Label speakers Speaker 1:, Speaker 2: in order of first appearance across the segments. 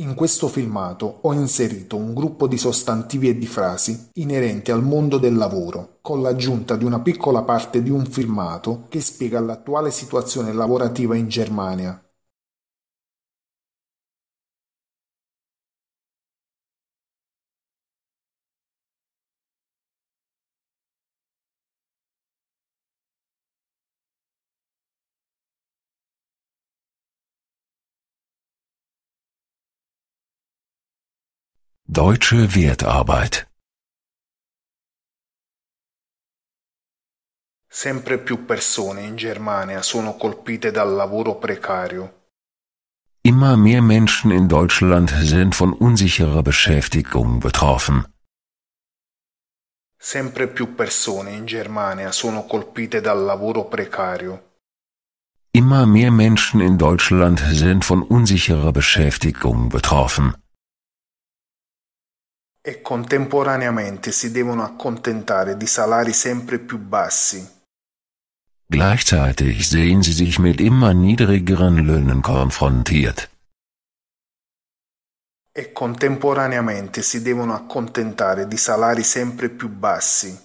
Speaker 1: In questo filmato ho inserito un gruppo di sostantivi e di frasi inerenti al mondo del lavoro, con l'aggiunta di una piccola parte di un filmato che spiega
Speaker 2: l'attuale situazione lavorativa in Germania Deutsche Wertarbeit Sempre più persone in Germania sono colpite dal lavoro precario.
Speaker 3: Immer mehr Menschen in Deutschland sind von unsicherer Beschäftigung betroffen.
Speaker 1: Sempre più persone in Germania sono colpite dal lavoro precario.
Speaker 3: Immer mehr Menschen in Deutschland sind von unsicherer Beschäftigung betroffen
Speaker 1: e contemporaneamente si devono accontentare di salari sempre più bassi.
Speaker 3: Gleichzeitig sehen sie sich mit immer niedrigeren Löhnen konfrontiert.
Speaker 1: E contemporaneamente si devono accontentare di salari sempre più bassi.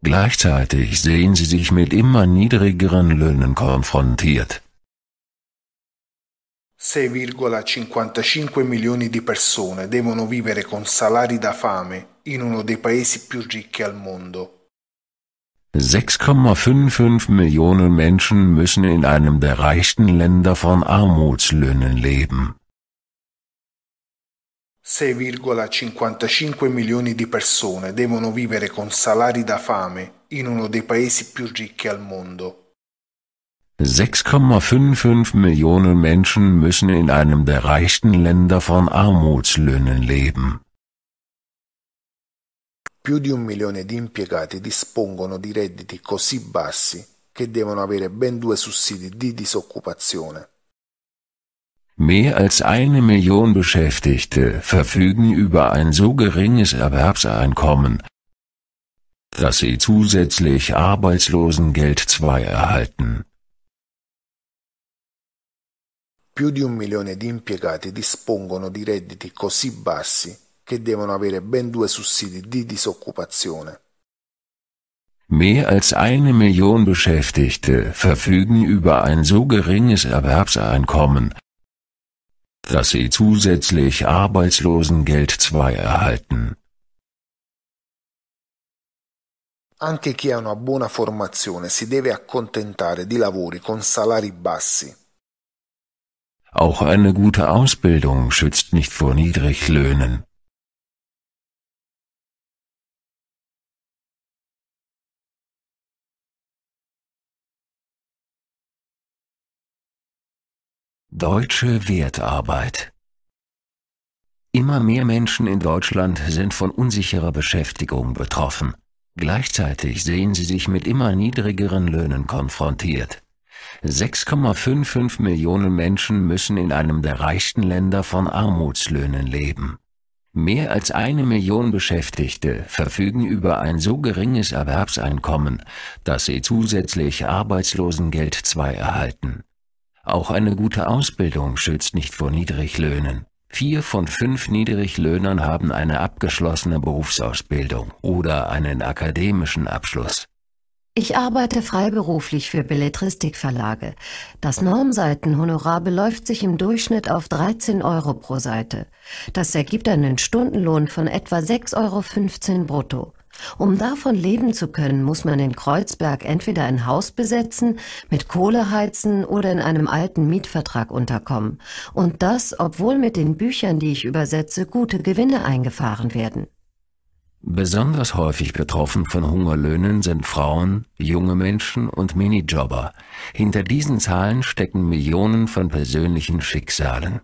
Speaker 3: Gleichzeitig sehen sie sich mit immer niedrigeren Löhnen konfrontiert.
Speaker 1: 6,55 milioni di persone devono vivere con salari da fame in uno dei paesi più ricchi al mondo.
Speaker 3: 6,55 Millionen Menschen müssen in einem der reichsten Länder von Armutslöhnen leben.
Speaker 1: 6,55 milioni di persone devono vivere con salari da fame in uno dei paesi più ricchi al mondo.
Speaker 3: 6,55 Millionen Menschen müssen in einem der reichsten Länder von Armutslöhnen leben.
Speaker 1: Più di un milione di impiegati dispongono di redditi così bassi che devono avere ben due sussidi di disoccupazione.
Speaker 3: Mehr als eine Million Beschäftigte verfügen über ein so geringes Erwerbseinkommen, dass sie zusätzlich Arbeitslosengeld II
Speaker 2: erhalten. Più di un milione di impiegati
Speaker 1: dispongono di redditi così bassi che devono avere ben due sussidi di disoccupazione.
Speaker 3: Mehr als eine Million Beschäftigte verfügen über ein so geringes Erwerbseinkommen, dass sie zusätzlich Arbeitslosengeld II erhalten.
Speaker 1: Anche chi ha una buona formazione si deve accontentare
Speaker 2: di lavori con salari bassi. Auch eine gute Ausbildung schützt nicht vor Niedriglöhnen. Deutsche Wertarbeit
Speaker 3: Immer mehr Menschen in Deutschland sind von unsicherer Beschäftigung betroffen. Gleichzeitig sehen sie sich mit immer niedrigeren Löhnen konfrontiert. 6,55 Millionen Menschen müssen in einem der reichsten Länder von Armutslöhnen leben. Mehr als eine Million Beschäftigte verfügen über ein so geringes Erwerbseinkommen, dass sie zusätzlich Arbeitslosengeld II erhalten. Auch eine gute Ausbildung schützt nicht vor Niedriglöhnen. Vier von fünf Niedriglöhnern haben eine abgeschlossene Berufsausbildung oder einen akademischen Abschluss.
Speaker 4: Ich arbeite freiberuflich für Belletristikverlage. Das Normseitenhonorar beläuft sich im Durchschnitt auf 13 Euro pro Seite. Das ergibt einen Stundenlohn von etwa 6,15 Euro brutto. Um davon leben zu können, muss man in Kreuzberg entweder ein Haus besetzen, mit Kohle heizen oder in einem alten Mietvertrag unterkommen. Und das, obwohl mit den Büchern, die ich übersetze, gute Gewinne eingefahren werden.
Speaker 3: Besonders häufig betroffen von Hungerlöhnen sind Frauen, junge Menschen und Minijobber. Hinter diesen Zahlen stecken Millionen von persönlichen Schicksalen.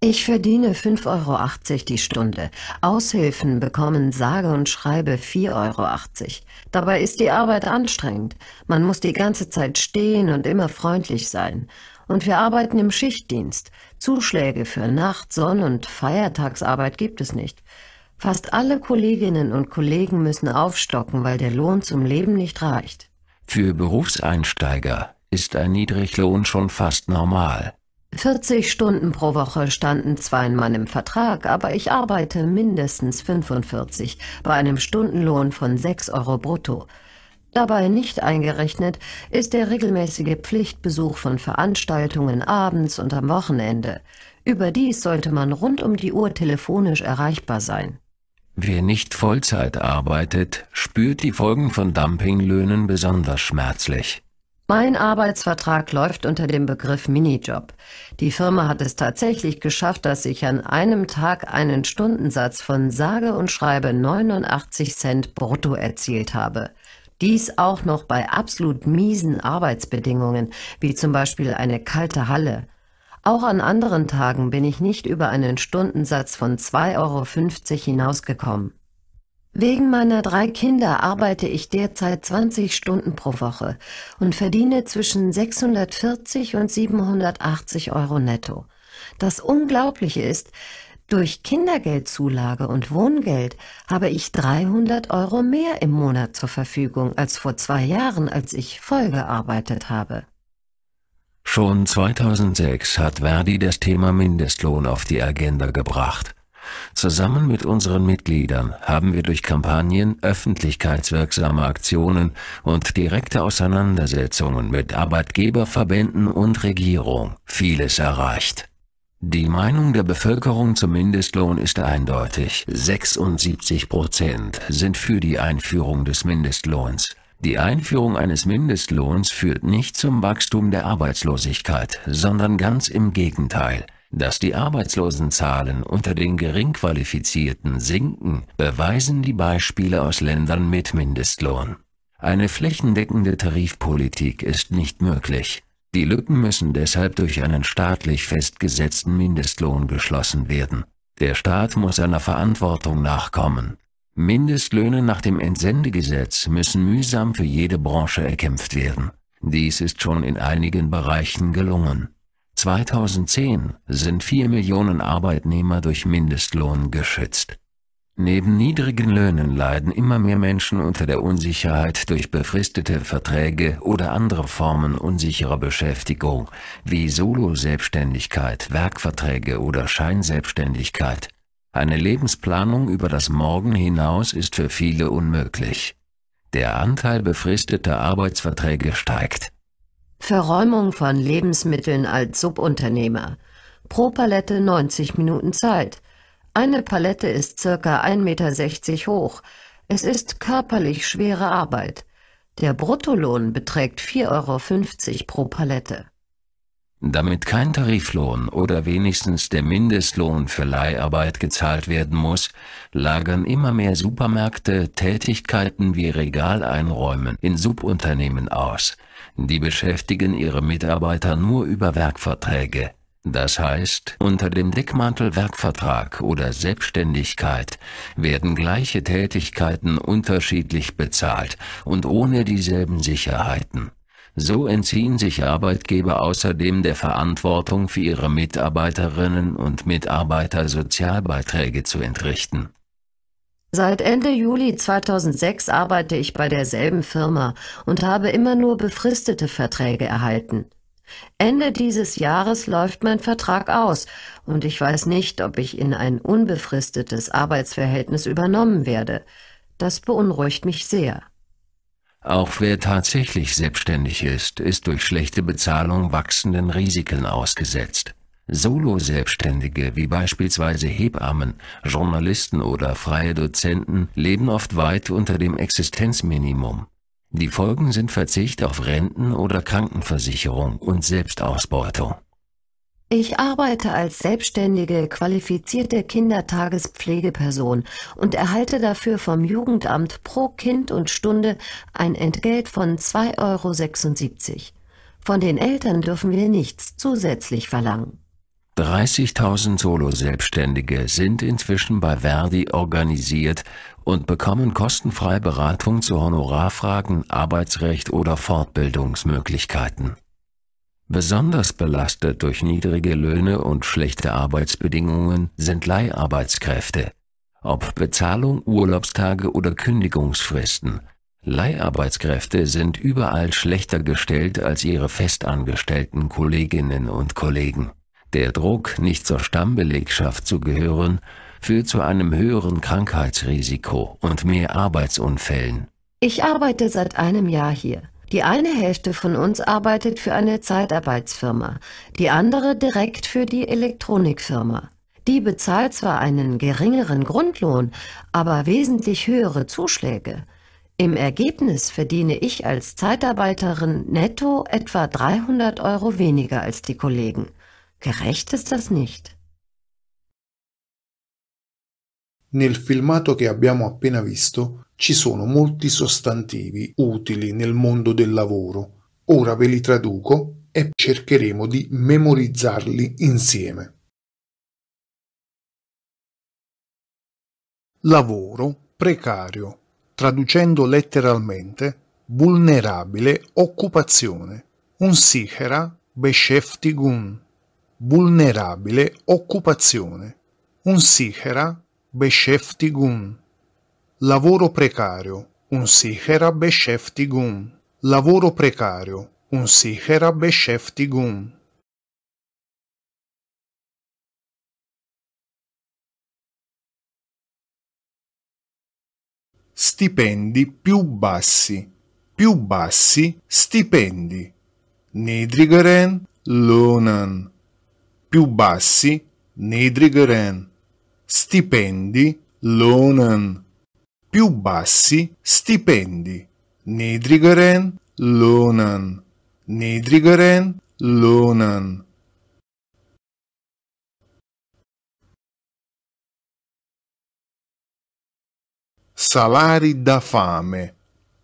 Speaker 4: Ich verdiene 5,80 Euro die Stunde. Aushilfen bekommen sage und schreibe 4,80 Euro. Dabei ist die Arbeit anstrengend. Man muss die ganze Zeit stehen und immer freundlich sein. Und wir arbeiten im Schichtdienst. Zuschläge für Nacht-, Sonn- und Feiertagsarbeit gibt es nicht. Fast alle Kolleginnen und Kollegen müssen aufstocken, weil der Lohn zum Leben nicht reicht.
Speaker 3: Für Berufseinsteiger ist ein Niedriglohn schon fast normal.
Speaker 4: 40 Stunden pro Woche standen zwar in meinem Vertrag, aber ich arbeite mindestens 45 bei einem Stundenlohn von 6 Euro brutto. Dabei nicht eingerechnet ist der regelmäßige Pflichtbesuch von Veranstaltungen abends und am Wochenende. Überdies sollte man rund um die Uhr telefonisch erreichbar sein.
Speaker 3: Wer nicht Vollzeit arbeitet, spürt die Folgen von Dumpinglöhnen besonders schmerzlich.
Speaker 4: Mein Arbeitsvertrag läuft unter dem Begriff Minijob. Die Firma hat es tatsächlich geschafft, dass ich an einem Tag einen Stundensatz von sage und schreibe 89 Cent brutto erzielt habe. Dies auch noch bei absolut miesen Arbeitsbedingungen, wie zum Beispiel eine kalte Halle. Auch an anderen Tagen bin ich nicht über einen Stundensatz von 2,50 Euro hinausgekommen. Wegen meiner drei Kinder arbeite ich derzeit 20 Stunden pro Woche und verdiene zwischen 640 und 780 Euro netto. Das Unglaubliche ist, durch Kindergeldzulage und Wohngeld habe ich 300 Euro mehr im Monat zur Verfügung als vor zwei Jahren, als ich voll gearbeitet habe.
Speaker 3: Schon 2006 hat Verdi das Thema Mindestlohn auf die Agenda gebracht. Zusammen mit unseren Mitgliedern haben wir durch Kampagnen, öffentlichkeitswirksame Aktionen und direkte Auseinandersetzungen mit Arbeitgeberverbänden und Regierung vieles erreicht. Die Meinung der Bevölkerung zum Mindestlohn ist eindeutig. 76 Prozent sind für die Einführung des Mindestlohns. Die Einführung eines Mindestlohns führt nicht zum Wachstum der Arbeitslosigkeit, sondern ganz im Gegenteil. Dass die Arbeitslosenzahlen unter den Geringqualifizierten sinken, beweisen die Beispiele aus Ländern mit Mindestlohn. Eine flächendeckende Tarifpolitik ist nicht möglich. Die Lücken müssen deshalb durch einen staatlich festgesetzten Mindestlohn geschlossen werden. Der Staat muss seiner Verantwortung nachkommen, Mindestlöhne nach dem Entsendegesetz müssen mühsam für jede Branche erkämpft werden. Dies ist schon in einigen Bereichen gelungen. 2010 sind 4 Millionen Arbeitnehmer durch Mindestlohn geschützt. Neben niedrigen Löhnen leiden immer mehr Menschen unter der Unsicherheit durch befristete Verträge oder andere Formen unsicherer Beschäftigung wie Soloselbstständigkeit, Werkverträge oder Scheinselbstständigkeit. Eine Lebensplanung über das Morgen hinaus ist für viele unmöglich. Der Anteil befristeter Arbeitsverträge steigt.
Speaker 4: Verräumung von Lebensmitteln als Subunternehmer. Pro Palette 90 Minuten Zeit. Eine Palette ist circa 1,60 Meter hoch. Es ist körperlich schwere Arbeit. Der Bruttolohn beträgt 4,50 Euro pro Palette.
Speaker 3: Damit kein Tariflohn oder wenigstens der Mindestlohn für Leiharbeit gezahlt werden muss, lagern immer mehr Supermärkte Tätigkeiten wie Regaleinräumen in Subunternehmen aus. Die beschäftigen ihre Mitarbeiter nur über Werkverträge. Das heißt, unter dem Deckmantel Werkvertrag oder Selbstständigkeit werden gleiche Tätigkeiten unterschiedlich bezahlt und ohne dieselben Sicherheiten. So entziehen sich Arbeitgeber außerdem der Verantwortung für ihre Mitarbeiterinnen und Mitarbeiter Sozialbeiträge zu entrichten.
Speaker 4: Seit Ende Juli 2006 arbeite ich bei derselben Firma und habe immer nur befristete Verträge erhalten. Ende dieses Jahres läuft mein Vertrag aus und ich weiß nicht, ob ich in ein unbefristetes Arbeitsverhältnis übernommen werde. Das beunruhigt mich sehr.
Speaker 3: Auch wer tatsächlich selbstständig ist, ist durch schlechte Bezahlung wachsenden Risiken ausgesetzt. Solo-Selbstständige wie beispielsweise Hebammen, Journalisten oder freie Dozenten leben oft weit unter dem Existenzminimum. Die Folgen sind Verzicht auf Renten oder Krankenversicherung und Selbstausbeutung.
Speaker 4: Ich arbeite als selbstständige, qualifizierte Kindertagespflegeperson und erhalte dafür vom Jugendamt pro Kind und Stunde ein Entgelt von 2,76 Euro. Von den Eltern dürfen wir nichts zusätzlich verlangen.
Speaker 3: 30.000 Solo-Selbstständige sind inzwischen bei Verdi organisiert und bekommen kostenfrei Beratung zu Honorarfragen, Arbeitsrecht oder Fortbildungsmöglichkeiten. Besonders belastet durch niedrige Löhne und schlechte Arbeitsbedingungen sind Leiharbeitskräfte. Ob Bezahlung, Urlaubstage oder Kündigungsfristen, Leiharbeitskräfte sind überall schlechter gestellt als ihre festangestellten Kolleginnen und Kollegen. Der Druck, nicht zur Stammbelegschaft zu gehören, führt zu einem höheren Krankheitsrisiko und mehr Arbeitsunfällen.
Speaker 4: Ich arbeite seit einem Jahr hier. Die eine Hälfte von uns arbeitet für eine Zeitarbeitsfirma, die andere direkt für die Elektronikfirma. Die bezahlt zwar einen geringeren Grundlohn, aber wesentlich höhere Zuschläge. Im Ergebnis verdiene ich als Zeitarbeiterin netto etwa 300 Euro weniger als die Kollegen. Gerecht ist das nicht.
Speaker 1: Nel filmato che abbiamo appena visto ci sono molti sostantivi utili nel mondo del lavoro. Ora ve li
Speaker 2: traduco e cercheremo di memorizzarli insieme. Lavoro precario, traducendo letteralmente vulnerabile occupazione.
Speaker 1: Un Unsichera Beschäftigung. Vulnerabile occupazione. Un Unsichera Beschäftigung Lavoro precario, un sichere Beschäftigung. Lavoro precario, un
Speaker 2: sichere Beschäftigung. Stipendi più bassi. Più bassi stipendi.
Speaker 1: Niedrigeren Lohnen. Più bassi niedrigeren. Stipendi Lohnen più bassi stipendi. Nidrigeren Lohnen.
Speaker 2: Nidrigeren Lohnen. Salari da fame.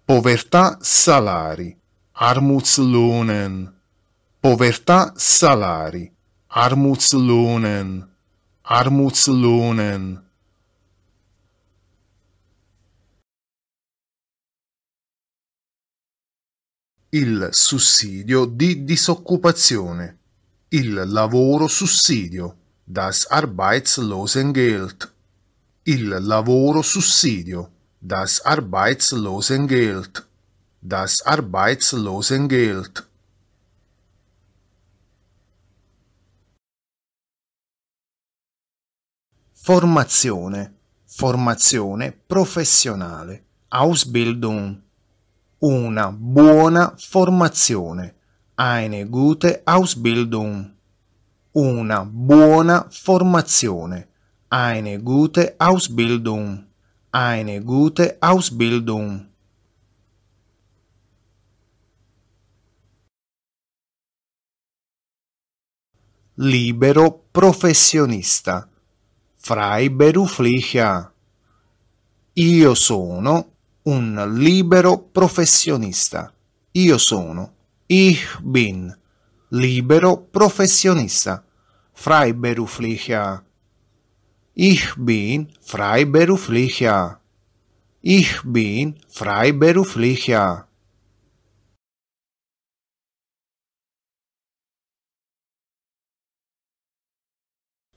Speaker 2: Povertà salari. Armutslohnen.
Speaker 1: Povertà salari. Armutslohnen.
Speaker 2: Armutslohnen. il sussidio di disoccupazione, il lavoro sussidio, das
Speaker 1: Arbeitslosengeld, il lavoro sussidio, das Arbeitslosengeld, das Arbeitslosengeld.
Speaker 2: Formazione, formazione professionale,
Speaker 1: Ausbildung una buona formazione. Eine gute Ausbildung. Una buona formazione. Eine gute Ausbildung. Eine gute
Speaker 2: Ausbildung. Libero professionista. Freiberuflicher. Io sono
Speaker 1: un libero professionista. Io sono. Ich bin. Libero professionista. Freiberuflicher. Ich bin Freiberuflicher. Ich
Speaker 2: bin Freiberuflicher.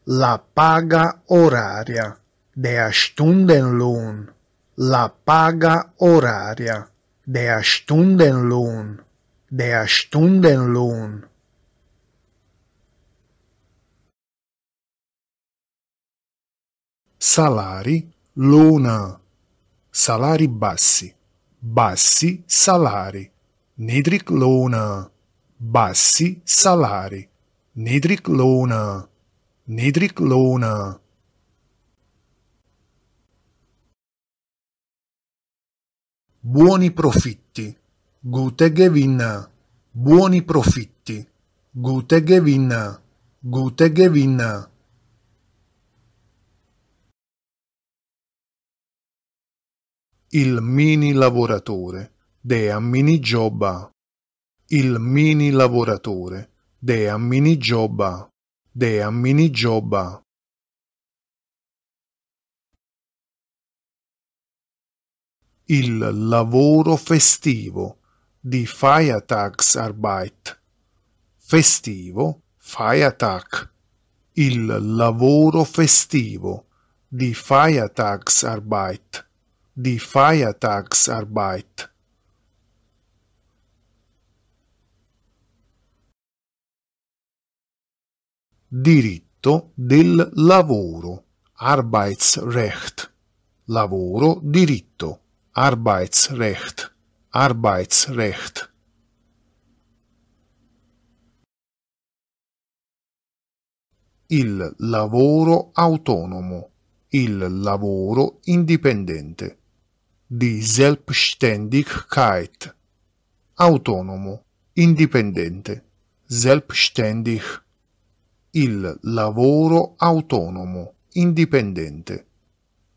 Speaker 2: La paga oraria. Der Stundenlohn la
Speaker 1: paga oraria, der Stundenlohn, der
Speaker 2: Stundenlohn. Salari, luna, salari
Speaker 1: bassi, bassi salari, nedric luna. bassi salari, nedric luna. nedric
Speaker 2: luna. Buoni profitti. Gute Gewinne. Buoni profitti. Gute Gewinne. Gute Gewinne. Il mini lavoratore. Dea mini Minijobber. Il mini lavoratore. Dea mini Der Dea mini Minijobber. il lavoro festivo di Feiertagsarbeit.
Speaker 1: Festivo, Feiertag. Il lavoro festivo di Feiertagsarbeit. Die
Speaker 2: Feiertagsarbeit. Diritto del lavoro. Arbeitsrecht. Lavoro, diritto. Arbeitsrecht, Arbeitsrecht. Il lavoro autonomo, il lavoro indipendente.
Speaker 1: Die Selbstständigkeit. Autonomo, indipendente, selbstständig. Il lavoro autonomo, indipendente.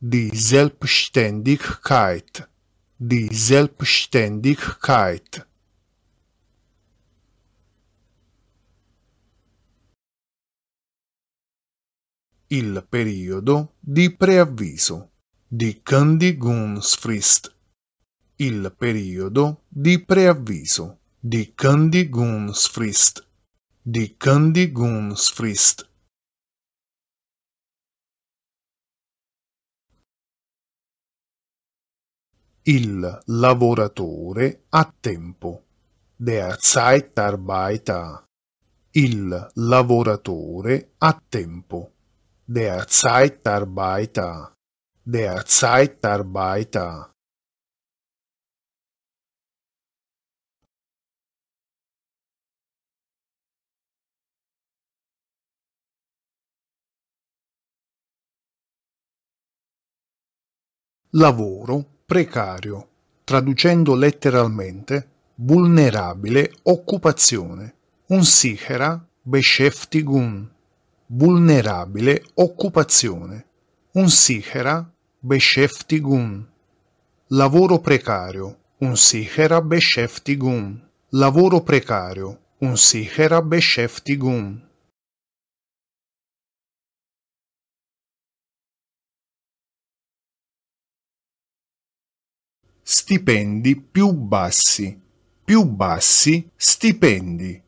Speaker 1: Die Selbstständigkeit.
Speaker 2: Die Selbstständigkeit.
Speaker 1: Il periodo
Speaker 2: di preavviso. Die Kündigungsfrist.
Speaker 1: Il periodo di preavviso. Die Kündigungsfrist.
Speaker 2: Die Kündigungsfrist. il lavoratore a tempo. Der Zeitarbeiter.
Speaker 1: Il lavoratore a tempo.
Speaker 2: Der Zeitarbeiter. Der Zeitarbeiter. Lavoro precario, traducendo letteralmente vulnerabile occupazione,
Speaker 1: Un sichera beschäftigung, vulnerabile occupazione, Un sichera beschäftigung, lavoro precario, un sichera beschäftigung, lavoro precario,
Speaker 2: un sichera beschäftigung. stipendi più bassi. Più bassi stipendi.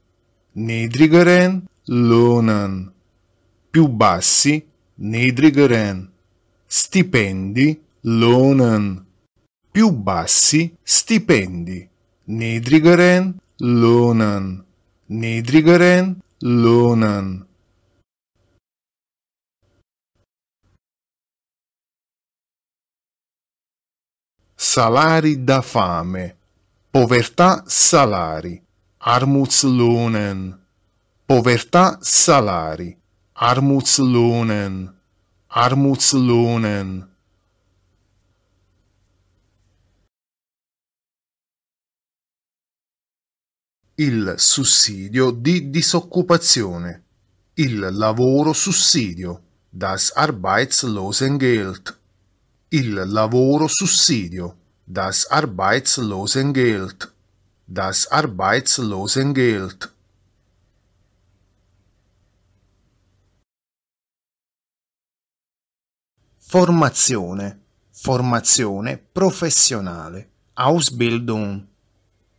Speaker 1: Niedrigeren Lohnen. Più bassi niedrigeren. Stipendi Lohnen. Più bassi stipendi. Niedrigeren Lohnen.
Speaker 2: Niedrigeren Lohnen. salari da fame, povertà salari, Armutslonen,
Speaker 1: povertà salari, Armutslonen,
Speaker 2: Armutslonen. Il sussidio di disoccupazione, il lavoro sussidio,
Speaker 1: das Arbeitslosengeld il lavoro sussidio, das Arbeitslosengeld, das Arbeitslosengeld.
Speaker 2: Formazione, formazione professionale,
Speaker 1: Ausbildung,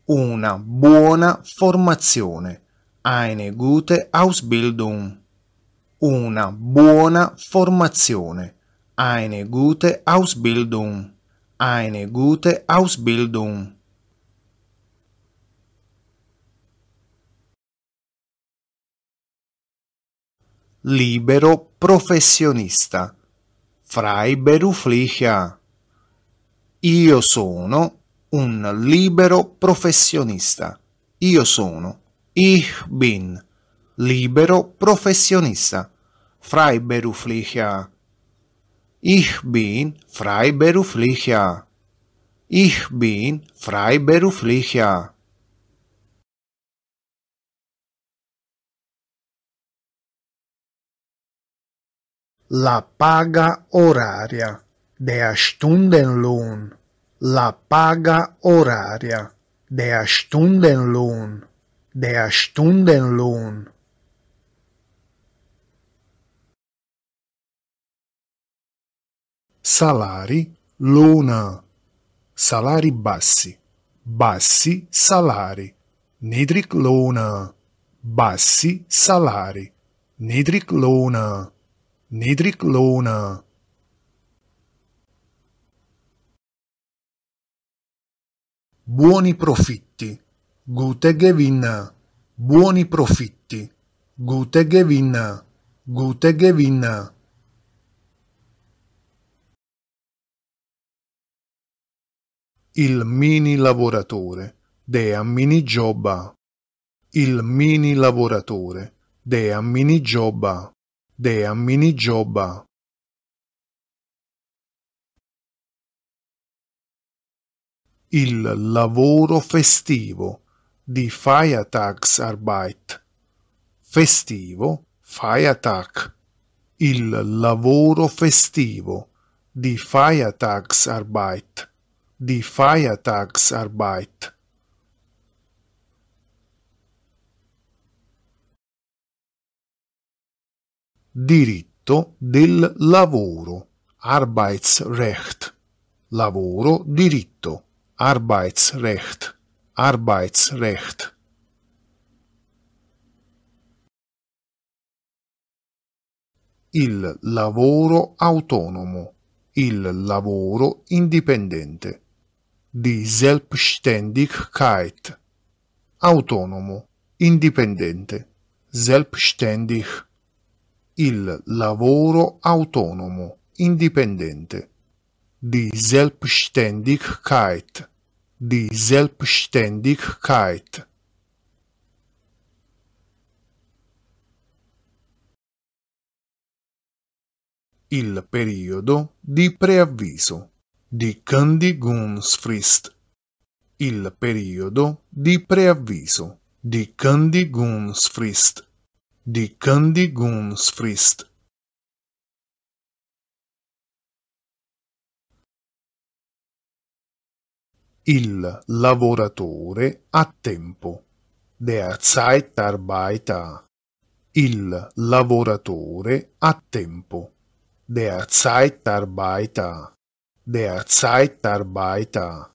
Speaker 1: una buona formazione, eine gute Ausbildung, una buona formazione Eine gute Ausbildung. Eine gute
Speaker 2: Ausbildung. Libero professionista. Freiberuflicher. Io
Speaker 1: sono un libero professionista. Io sono. Ich bin. Libero professionista. Freiberuflicher. Ich bin Freiberuflicher.
Speaker 2: Ich bin Freiberuflicher. La paga oraria. Der Stundenlohn.
Speaker 1: La paga oraria. Der Stundenlohn. Der
Speaker 2: Stundenlohn. salari, lona,
Speaker 1: salari bassi, bassi salari, Nedric lona, bassi salari, Nedric lona, Nedric
Speaker 2: lona. Buoni profitti, gute gewinna, buoni profitti, gute gewinna, gute gewinna. il mini lavoratore, dea mini giobba. Il mini lavoratore, dea mini giobba, dea mini giobba. Il lavoro festivo di Feiertagsarbeit.
Speaker 1: Festivo, Feiertag. Il lavoro festivo di Feiertagsarbeit di
Speaker 2: die Feiertagsarbeit diritto del lavoro Arbeitsrecht lavoro diritto Arbeitsrecht Arbeitsrecht il lavoro autonomo il lavoro indipendente
Speaker 1: di Selbstständigkeit. Autonomo, indipendente, Selbstständig. Il lavoro autonomo, indipendente. di Selbstständigkeit.
Speaker 2: di Selbstständigkeit. Il periodo di preavviso di Kündigungsfrist,
Speaker 1: il periodo di preavviso di
Speaker 2: Kündigungsfrist, di Kündigungsfrist. Il lavoratore a tempo. Der
Speaker 1: Zeitarbeiter. Il lavoratore a tempo.
Speaker 2: Der Zeitarbeiter. der Zeitarbeiter